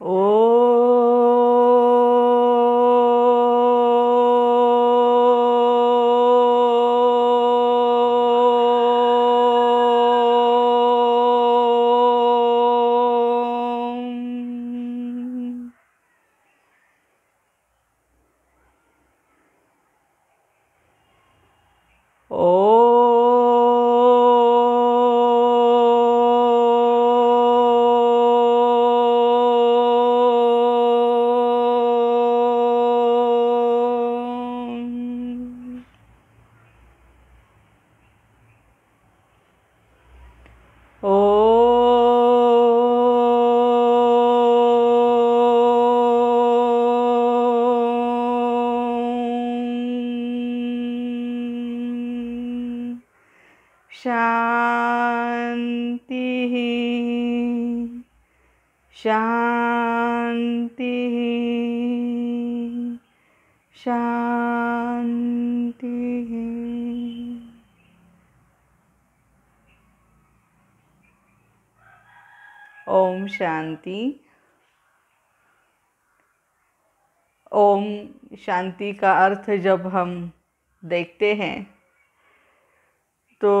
ও शांति ओम शांति ओम शांति का अर्थ जब हम देखते हैं तो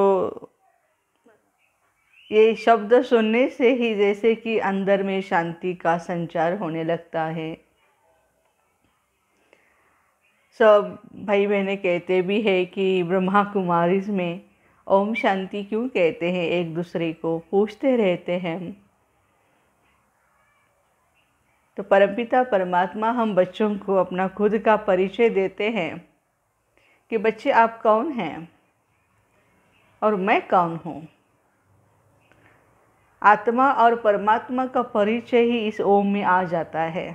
ये शब्द सुनने से ही जैसे कि अंदर में शांति का संचार होने लगता है सब भाई बहने कहते भी है कि ब्रह्मा कुमारीज में ओम शांति क्यों कहते हैं एक दूसरे को पूछते रहते हैं तो परमपिता परमात्मा हम बच्चों को अपना खुद का परिचय देते हैं कि बच्चे आप कौन हैं और मैं कौन हूँ आत्मा और परमात्मा का परिचय ही इस ओम में आ जाता है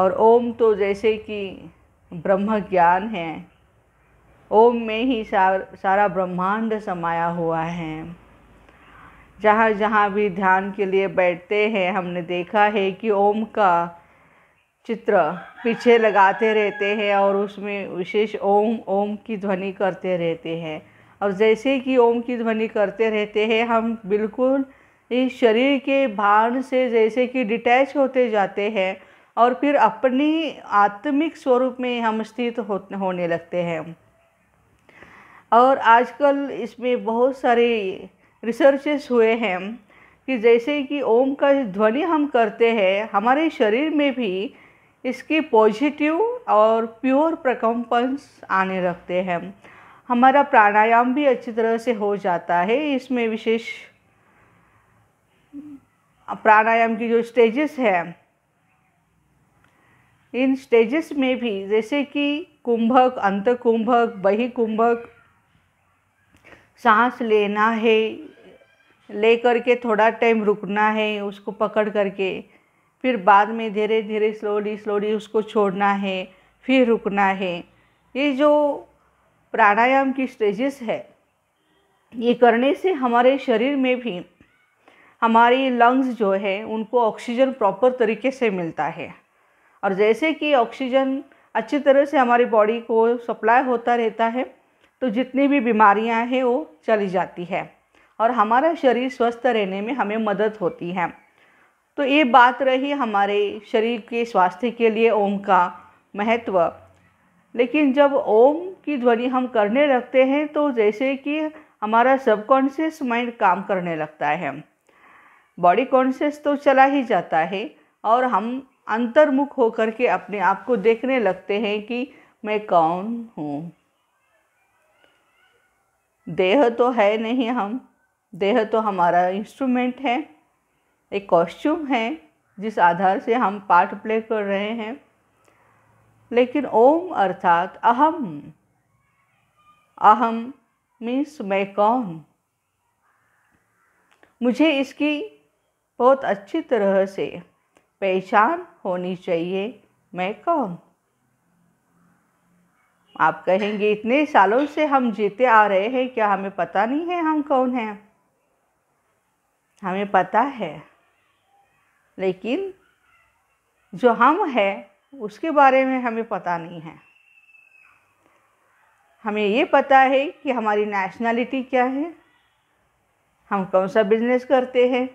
और ओम तो जैसे कि ब्रह्म ज्ञान है ओम में ही सारा ब्रह्मांड समाया हुआ है जहाँ जहाँ भी ध्यान के लिए बैठते हैं हमने देखा है कि ओम का चित्र पीछे लगाते रहते हैं और उसमें विशेष ओम ओम की ध्वनि करते रहते हैं और जैसे कि ओम की ध्वनि करते रहते हैं हम बिल्कुल इस शरीर के भान से जैसे कि डिटैच होते जाते हैं और फिर अपनी आत्मिक स्वरूप में हम स्थित हो, होने लगते हैं और आजकल इसमें बहुत सारे रिसर्चेस हुए हैं कि जैसे कि ओम का ध्वनि हम करते हैं हमारे शरीर में भी इसके पॉजिटिव और प्योर प्रकम्पन्स आने लगते हैं हमारा प्राणायाम भी अच्छी तरह से हो जाता है इसमें विशेष प्राणायाम की जो स्टेजेस हैं इन स्टेजेस में भी जैसे कि कुंभक अंत कुंभक बही कुंभक सांस लेना है ले करके थोड़ा टाइम रुकना है उसको पकड़ करके फिर बाद में धीरे धीरे स्लोली स्लोली उसको छोड़ना है फिर रुकना है ये जो प्राणायाम की स्टेजेस है ये करने से हमारे शरीर में भी हमारी लंग्स जो है उनको ऑक्सीजन प्रॉपर तरीके से मिलता है और जैसे कि ऑक्सीजन अच्छी तरह से हमारी बॉडी को सप्लाई होता रहता है तो जितनी भी बीमारियां हैं वो चली जाती है और हमारा शरीर स्वस्थ रहने में हमें मदद होती है तो ये बात रही हमारे शरीर के स्वास्थ्य के लिए ओम का महत्व लेकिन जब ओम की ध्वनि हम करने लगते हैं तो जैसे कि हमारा सबकॉन्शियस माइंड काम करने लगता है बॉडी कॉन्शियस तो चला ही जाता है और हम अंतर्मुख होकर के अपने आप को देखने लगते हैं कि मैं कौन हूँ देह तो है नहीं हम देह तो हमारा इंस्ट्रूमेंट है एक कॉस्ट्यूम है जिस आधार से हम पार्ट प्ले कर रहे हैं लेकिन ओम अर्थात अहम अहम मीन्स मैं कौन मुझे इसकी बहुत अच्छी तरह से पहचान होनी चाहिए मैं कौन आप कहेंगे इतने सालों से हम जीते आ रहे हैं क्या हमें पता नहीं है हम कौन हैं हमें पता है लेकिन जो हम हैं उसके बारे में हमें पता नहीं है हमें ये पता है कि हमारी नेशनैलिटी क्या है हम कौन सा बिजनेस करते हैं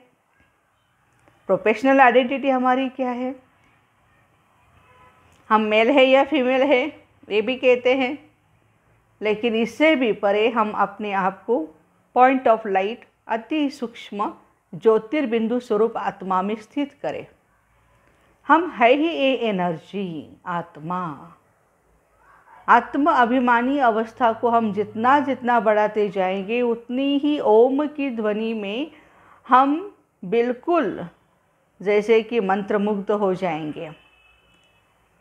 प्रोफेशनल आइडेंटिटी हमारी क्या है हम मेल है या फीमेल है ये भी कहते हैं लेकिन इससे भी परे हम अपने आप को पॉइंट ऑफ लाइट अति सूक्ष्म ज्योतिर्बिंदु स्वरूप आत्मा में स्थित करें हम है ही ए एनर्जी आत्मा आत्म अभिमानी अवस्था को हम जितना जितना बढ़ाते जाएंगे उतनी ही ओम की ध्वनि में हम बिल्कुल जैसे कि मंत्रमुग्ध हो जाएंगे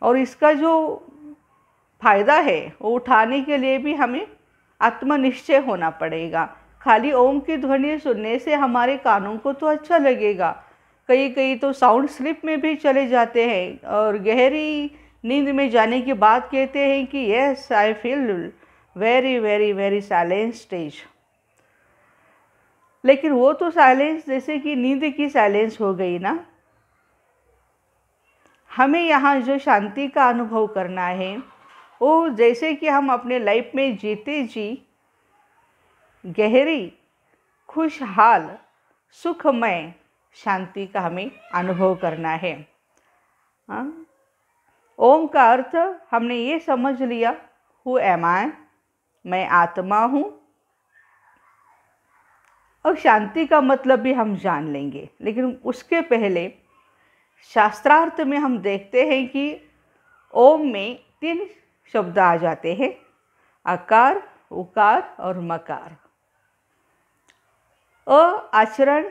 और इसका जो फायदा है वो उठाने के लिए भी हमें आत्मनिश्चय होना पड़ेगा खाली ओम की ध्वनि सुनने से हमारे कानों को तो अच्छा लगेगा कई कई तो साउंड स्लिप में भी चले जाते हैं और गहरी नींद में जाने के बाद कहते हैं कि yes I feel very very very silence stage लेकिन वो तो साइलेंस जैसे कि नींद की साइलेंस हो गई ना हमें यहाँ जो शांति का अनुभव करना है वो जैसे कि हम अपने लाइफ में जीते जी गहरी खुशहाल सुखमय शांति का हमें अनुभव करना है आ? हाँ? ओम का अर्थ हमने ये समझ लिया हु एम आय मैं आत्मा हूँ और शांति का मतलब भी हम जान लेंगे लेकिन उसके पहले शास्त्रार्थ में हम देखते हैं कि ओम में तीन शब्द आ जाते हैं आकार उकार और मकार अ आचरण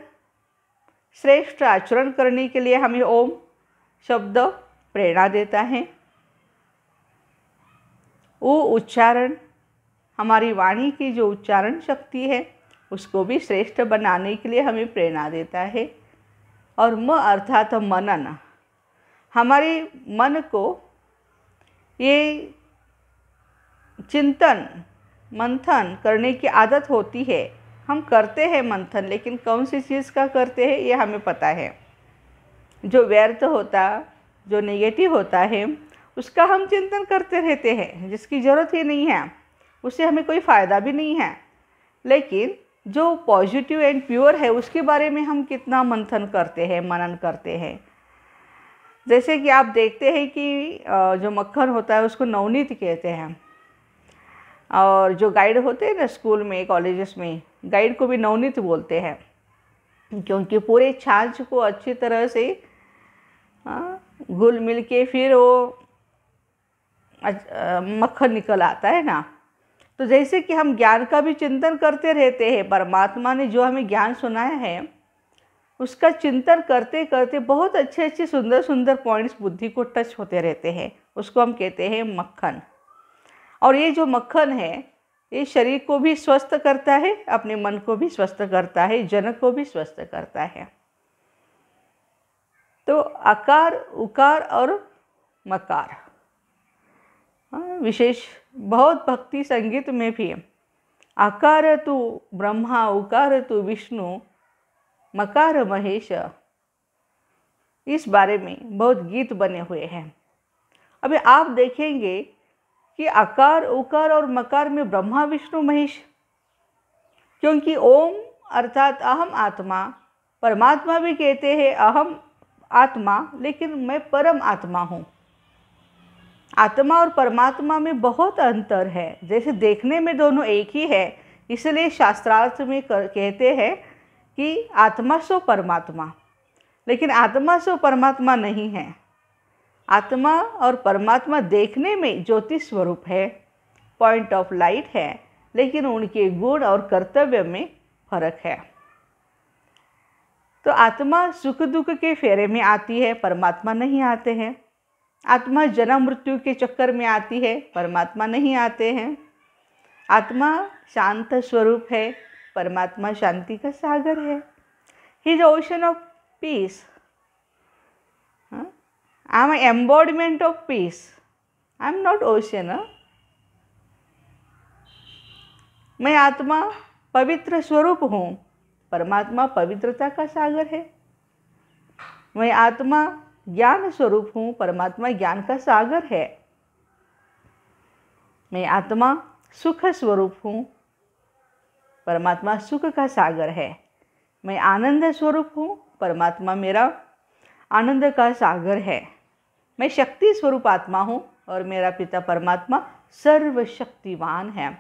श्रेष्ठ आचरण करने के लिए हमें ओम शब्द प्रेरणा देता है उ उच्चारण हमारी वाणी की जो उच्चारण शक्ति है उसको भी श्रेष्ठ बनाने के लिए हमें प्रेरणा देता है और म अर्थात मनन हमारे मन को ये चिंतन मंथन करने की आदत होती है हम करते हैं मंथन लेकिन कौन सी चीज़ का करते हैं ये हमें पता है जो व्यर्थ होता जो नेगेटिव होता है उसका हम चिंतन करते रहते हैं जिसकी ज़रूरत ही नहीं है उससे हमें कोई फ़ायदा भी नहीं है लेकिन जो पॉजिटिव एंड प्योर है उसके बारे में हम कितना मंथन करते हैं मनन करते हैं जैसे कि आप देखते हैं कि जो मक्खन होता है उसको नवनीत कहते हैं और जो गाइड होते हैं ना स्कूल में कॉलेजेस में गाइड को भी नवनीत बोलते हैं क्योंकि पूरे छाछ को अच्छी तरह से घुल मिल के फिर वो मक्खन निकल आता है ना तो जैसे कि हम ज्ञान का भी चिंतन करते रहते हैं परमात्मा ने जो हमें ज्ञान सुनाया है उसका चिंतन करते करते बहुत अच्छे अच्छे सुंदर सुंदर पॉइंट्स बुद्धि को टच होते रहते हैं उसको हम कहते हैं मक्खन और ये जो मक्खन है ये शरीर को भी स्वस्थ करता है अपने मन को भी स्वस्थ करता है जनक को भी स्वस्थ करता है तो आकार उकार और मकार हाँ, विशेष बहुत भक्ति संगीत में भी आकार तो ब्रह्मा उकार तो विष्णु मकार महेश इस बारे में बहुत गीत बने हुए हैं अभी आप देखेंगे कि आकार उकार और मकार में ब्रह्मा विष्णु महेश क्योंकि ओम अर्थात अहम आत्मा परमात्मा भी कहते हैं अहम आत्मा लेकिन मैं परम आत्मा हूँ आत्मा और परमात्मा में बहुत अंतर है जैसे देखने में दोनों एक ही है इसलिए शास्त्रार्थ में कर, कहते हैं कि आत्मा सो परमात्मा लेकिन आत्मा सो परमात्मा नहीं है आत्मा और परमात्मा देखने में ज्योति स्वरूप है पॉइंट ऑफ लाइट है लेकिन उनके गुण और कर्तव्य में फर्क है तो आत्मा सुख दुख के फेरे में आती है परमात्मा नहीं आते हैं आत्मा जन्म मृत्यु के चक्कर में आती है परमात्मा नहीं आते हैं आत्मा शांत स्वरूप है परमात्मा शांति का सागर है he is ocean of peace I am embodiment of peace I am not ocean मैं आत्मा पवित्र स्वरूप हूँ परमात्मा पवित्रता का सागर है मैं आत्मा ज्ञान स्वरूप हूँ परमात्मा ज्ञान का सागर है मैं आत्मा सुख स्वरूप हूँ परमात्मा सुख का सागर है मैं आनंद स्वरूप हूँ परमात्मा मेरा आनंद का सागर है मैं शक्ति स्वरूप आत्मा हूँ और मेरा पिता परमात्मा सर्वशक्तिवान है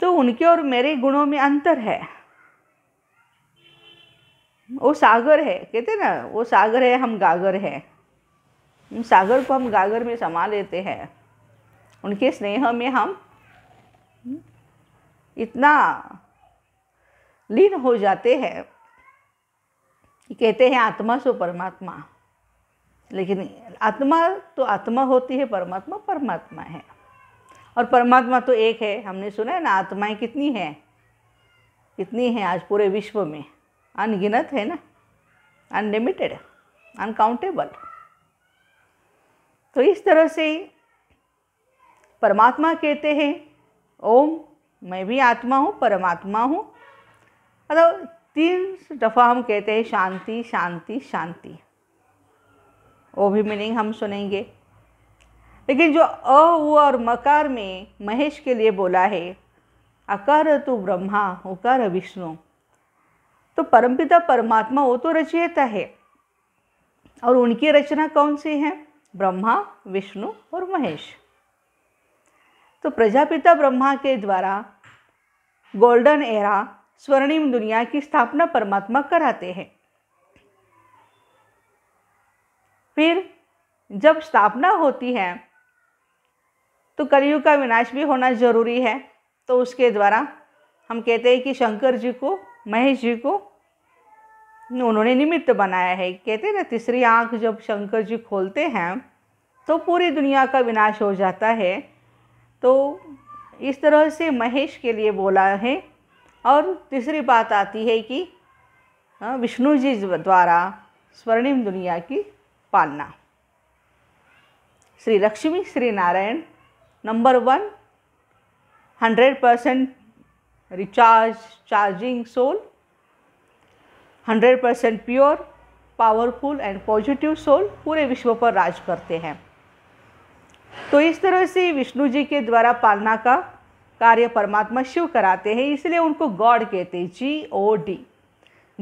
तो उनके और मेरे गुणों में अंतर है वो सागर है कहते ना वो सागर है हम गागर हैं सागर को हम गागर में समा लेते हैं उनके स्नेह में हम इतना लीन हो जाते हैं कहते हैं आत्मा सो परमात्मा लेकिन आत्मा तो आत्मा होती है परमात्मा परमात्मा है और परमात्मा तो एक है हमने सुना है ना आत्माएं कितनी हैं कितनी हैं आज पूरे विश्व में अनगिनत है ना अनलिमिटेड अनकाउंटेबल तो इस तरह से परमात्मा कहते हैं ओम मैं भी आत्मा हूँ परमात्मा हूँ मतलब तीन दफ़ा हम कहते हैं शांति शांति शांति वो भी मीनिंग हम सुनेंगे लेकिन जो अ और मकार में महेश के लिए बोला है अकार तो ब्रह्मा उकार विष्णु तो परमपिता परमात्मा वो तो रचयिता है और उनकी रचना कौन सी है ब्रह्मा विष्णु और महेश तो प्रजापिता ब्रह्मा के द्वारा गोल्डन एरा स्वर्णिम दुनिया की स्थापना परमात्मा कराते हैं फिर जब स्थापना होती है तो कलयुग का विनाश भी होना जरूरी है तो उसके द्वारा हम कहते हैं कि शंकर जी को महेश जी को उन्होंने निमित्त बनाया है कहते ना तीसरी आंख जब शंकर जी खोलते हैं तो पूरी दुनिया का विनाश हो जाता है तो इस तरह से महेश के लिए बोला है और तीसरी बात आती है कि हाँ, विष्णु जी द्वारा स्वर्णिम दुनिया की पालना Shri Lakshmi Shri Narayan number one hundred percent recharge charging soul 100% pure powerful and positive soul पूरे विश्व पर राज करते हैं तो इस तरह से विष्णु जी के द्वारा पालना का कार्य परमात्मा शिव कराते हैं इसलिए उनको गॉड कहते हैं G O D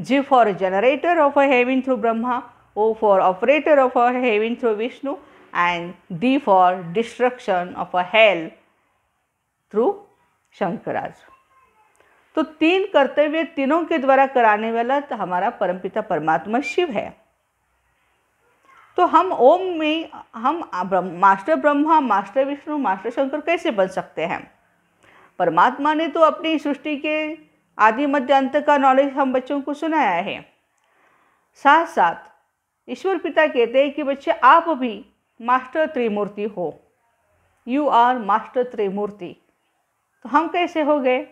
G for generator of a heaven through Brahma O for operator of a heaven through Vishnu and D for destruction of a hell through शंकराज तो तीन कर्तव्य तीनों के द्वारा कराने वाला तो हमारा परमपिता परमात्मा शिव है तो हम ओम में हम master Brahma master Vishnu master Shankar कैसे बन सकते हैं परमात्मा ने तो अपनी सृष्टि के आदि मध्य अंत का नॉलेज हम बच्चों को सुनाया है साथ साथ ईश्वर पिता कहते हैं कि बच्चे आप भी मास्टर त्रिमूर्ति हो यू आर मास्टर त्रिमूर्ति तो हम कैसे हो गए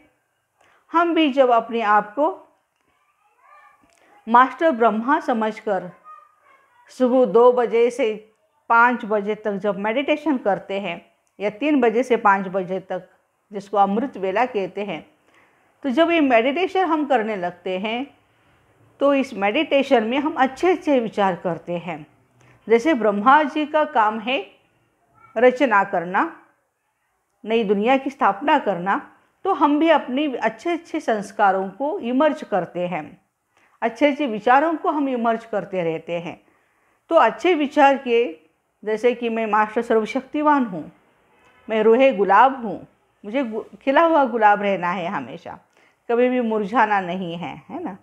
हम भी जब अपने आप को मास्टर ब्रह्मा समझकर सुबह दो बजे से पाँच बजे तक जब मेडिटेशन करते हैं या तीन बजे से पाँच बजे तक जिसको अमृत वेला कहते हैं तो जब ये मेडिटेशन हम करने लगते हैं तो इस मेडिटेशन में हम अच्छे अच्छे विचार करते हैं जैसे ब्रह्मा जी का काम है रचना करना नई दुनिया की स्थापना करना तो हम भी अपने अच्छे अच्छे संस्कारों को इमर्ज करते हैं अच्छे अच्छे विचारों को हम इमर्ज करते रहते हैं तो अच्छे विचार के जैसे कि मैं मास्टर सर्वशक्तिवान हूँ मैं रूहे गुलाब हूँ मुझे खिला हुआ गुलाब रहना है हमेशा कभी भी मुरझाना नहीं है है ना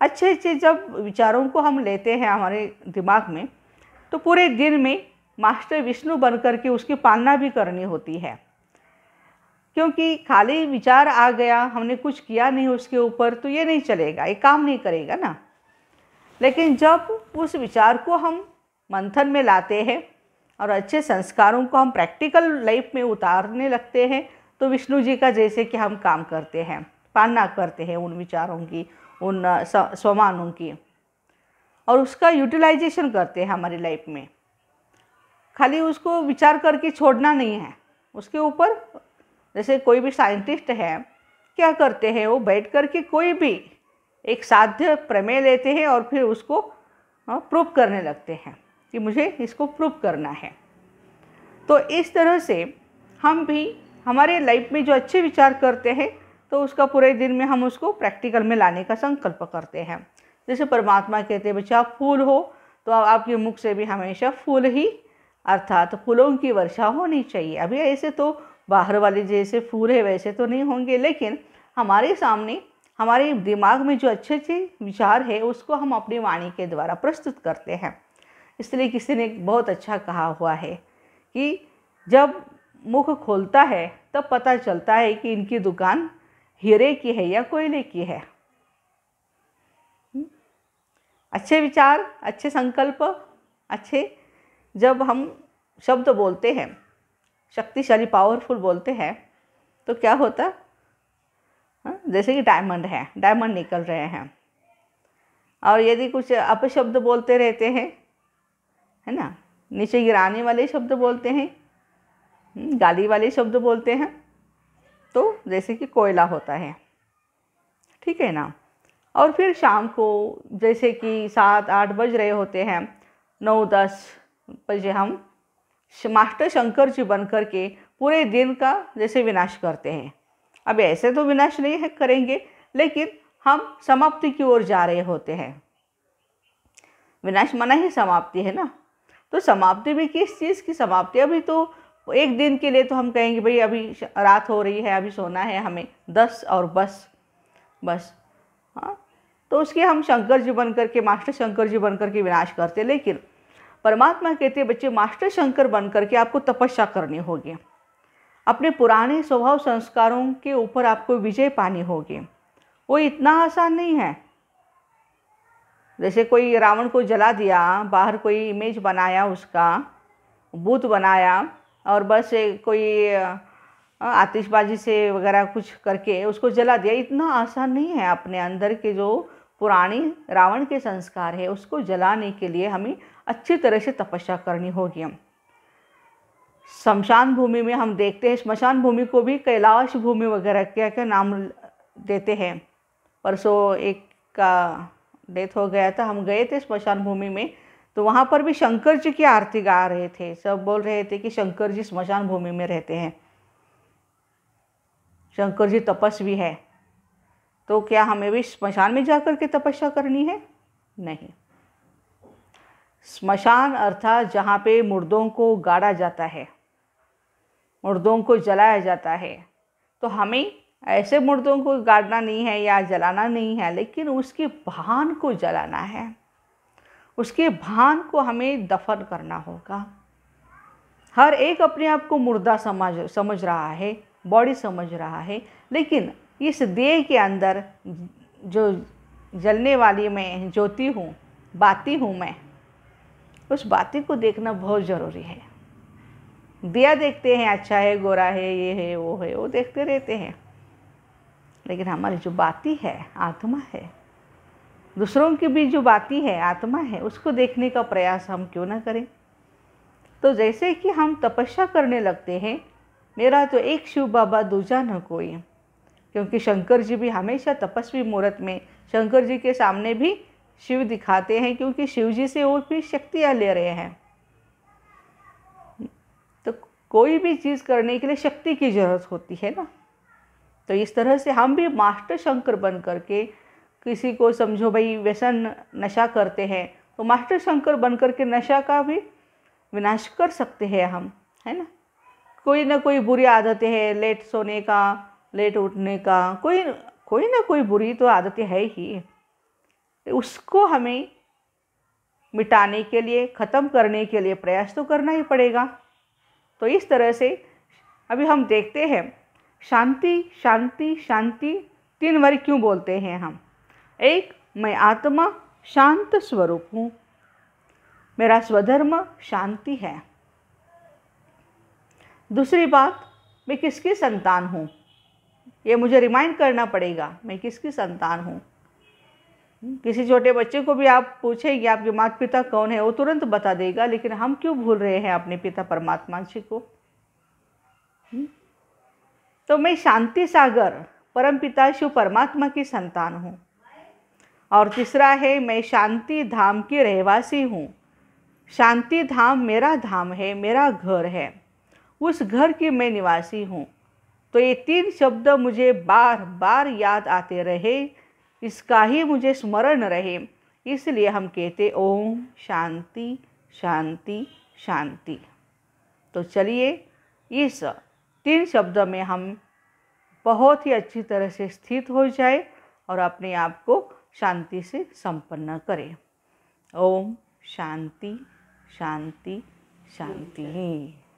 अच्छे अच्छे जब विचारों को हम लेते हैं हमारे दिमाग में तो पूरे दिन में मास्टर विष्णु बन के उसकी पालना भी करनी होती है क्योंकि खाली विचार आ गया हमने कुछ किया नहीं उसके ऊपर तो ये नहीं चलेगा ये काम नहीं करेगा ना लेकिन जब उस विचार को हम मंथन में लाते हैं और अच्छे संस्कारों को हम प्रैक्टिकल लाइफ में उतारने लगते हैं तो विष्णु जी का जैसे कि हम काम करते हैं पालना करते हैं उन विचारों की उन स्वमानों की और उसका यूटिलाइजेशन करते हैं हमारी लाइफ में खाली उसको विचार करके छोड़ना नहीं है उसके ऊपर जैसे कोई भी साइंटिस्ट है क्या करते हैं वो बैठ कर के कोई भी एक साध्य प्रमेय लेते हैं और फिर उसको प्रूव करने लगते हैं कि मुझे इसको प्रूव करना है तो इस तरह से हम भी हमारे लाइफ में जो अच्छे विचार करते हैं तो उसका पूरे दिन में हम उसको प्रैक्टिकल में लाने का संकल्प करते हैं जैसे परमात्मा कहते हैं बच्चा फूल हो तो आपके मुख से भी हमेशा फूल ही अर्थात तो फूलों की वर्षा होनी चाहिए अभी ऐसे तो बाहर वाले जैसे फूल है वैसे तो नहीं होंगे लेकिन हमारे सामने हमारे दिमाग में जो अच्छे अच्छे विचार है उसको हम अपनी वाणी के द्वारा प्रस्तुत करते हैं इसलिए किसी ने बहुत अच्छा कहा हुआ है कि जब मुख खोलता है तब पता चलता है कि इनकी दुकान हीरे की है या कोयले की है अच्छे विचार अच्छे संकल्प अच्छे जब हम शब्द बोलते हैं शक्तिशाली पावरफुल बोलते हैं तो क्या होता हाँ? जैसे कि डायमंड है डायमंड निकल रहे हैं और यदि कुछ अपशब्द बोलते रहते हैं है ना नीचे गिराने वाले शब्द बोलते हैं हम्म, गाली वाले शब्द बोलते हैं तो जैसे कि कोयला होता है ठीक है ना और फिर शाम को जैसे कि सात आठ बज रहे होते हैं नौ दस बजे हम मास्टर शंकर जी बन कर के पूरे दिन का जैसे विनाश करते हैं अब ऐसे तो विनाश नहीं है करेंगे लेकिन हम समाप्ति की ओर जा रहे होते हैं विनाश मना ही समाप्ति है ना तो समाप्ति भी किस चीज़ की समाप्ति अभी तो एक दिन के लिए तो हम कहेंगे भाई अभी रात हो रही है अभी सोना है हमें दस और बस बस हाँ तो उसके हम शंकर जी बन करके मास्टर शंकर जी बन करके विनाश करते लेकिन परमात्मा कहते हैं बच्चे मास्टर शंकर बन करके आपको तपस्या करनी होगी अपने पुराने स्वभाव संस्कारों के ऊपर आपको विजय पानी होगी वो इतना आसान नहीं है जैसे कोई रावण को जला दिया बाहर कोई इमेज बनाया उसका बूथ बनाया और बस कोई आतिशबाजी से वगैरह कुछ करके उसको जला दिया इतना आसान नहीं है अपने अंदर के जो पुरानी रावण के संस्कार है उसको जलाने के लिए हमें अच्छी तरह से तपस्या करनी होगी शमशान भूमि में हम देखते हैं शमशान भूमि को भी कैलाश भूमि वगैरह क्या क्या नाम देते हैं परसों एक का डेथ हो गया था हम गए थे स्मशान भूमि में तो वहाँ पर भी शंकर जी की आरती गा रहे थे सब बोल रहे थे कि शंकर जी स्मशान भूमि में रहते हैं शंकर जी तपस्वी है तो क्या हमें भी स्मशान में जाकर के तपस्या करनी है नहीं स्मशान अर्थात जहाँ पे मुर्दों को गाड़ा जाता है मुर्दों को जलाया जाता है तो हमें ऐसे मुर्दों को गाड़ना नहीं है या जलाना नहीं है लेकिन उसके भान को जलाना है उसके भान को हमें दफन करना होगा हर एक अपने आप को मुर्दा समझ समझ रहा है बॉडी समझ रहा है लेकिन इस देह के अंदर जो जलने वाली मैं ज्योति हूँ बाती हूँ मैं उस बातें को देखना बहुत ज़रूरी है दिया देखते हैं अच्छा है गोरा है ये है वो है वो देखते रहते हैं लेकिन हमारी जो बाती है आत्मा है दूसरों की भी जो बाती है आत्मा है उसको देखने का प्रयास हम क्यों ना करें तो जैसे कि हम तपस्या करने लगते हैं मेरा तो एक शिव बाबा दूजा न कोई क्योंकि शंकर जी भी हमेशा तपस्वी मुहूर्त में शंकर जी के सामने भी शिव दिखाते हैं क्योंकि शिव जी से वो भी शक्तियाँ ले रहे हैं तो कोई भी चीज़ करने के लिए शक्ति की ज़रूरत होती है ना तो इस तरह से हम भी मास्टर शंकर बन करके किसी को समझो भाई वैसा नशा करते हैं तो मास्टर शंकर बन करके नशा का भी विनाश कर सकते हैं हम है ना कोई ना कोई बुरी आदतें हैं लेट सोने का लेट उठने का कोई कोई ना कोई बुरी तो आदतें है ही तो उसको हमें मिटाने के लिए ख़त्म करने के लिए प्रयास तो करना ही पड़ेगा तो इस तरह से अभी हम देखते हैं शांति शांति शांति तीन बार क्यों बोलते हैं हम एक मैं आत्मा शांत स्वरूप हूँ मेरा स्वधर्म शांति है दूसरी बात मैं किसकी संतान हूँ ये मुझे रिमाइंड करना पड़ेगा मैं किसकी संतान हूँ किसी छोटे बच्चे को भी आप पूछेंगे आपके माता पिता कौन है वो तुरंत बता देगा लेकिन हम क्यों भूल रहे हैं अपने पिता परमात्मा जी को हम्म? तो मैं शांति सागर परम पिता शिव परमात्मा की संतान हूँ और तीसरा है मैं शांति धाम की रहवासी हूँ शांति धाम मेरा धाम है मेरा घर है उस घर की मैं निवासी हूँ तो ये तीन शब्द मुझे बार बार याद आते रहे इसका ही मुझे स्मरण रहे इसलिए हम कहते ओम शांति शांति शांति तो चलिए इस तीन शब्द में हम बहुत ही अच्छी तरह से स्थित हो जाए और अपने आप को शांति से संपन्न करें ओम शांति शांति शांति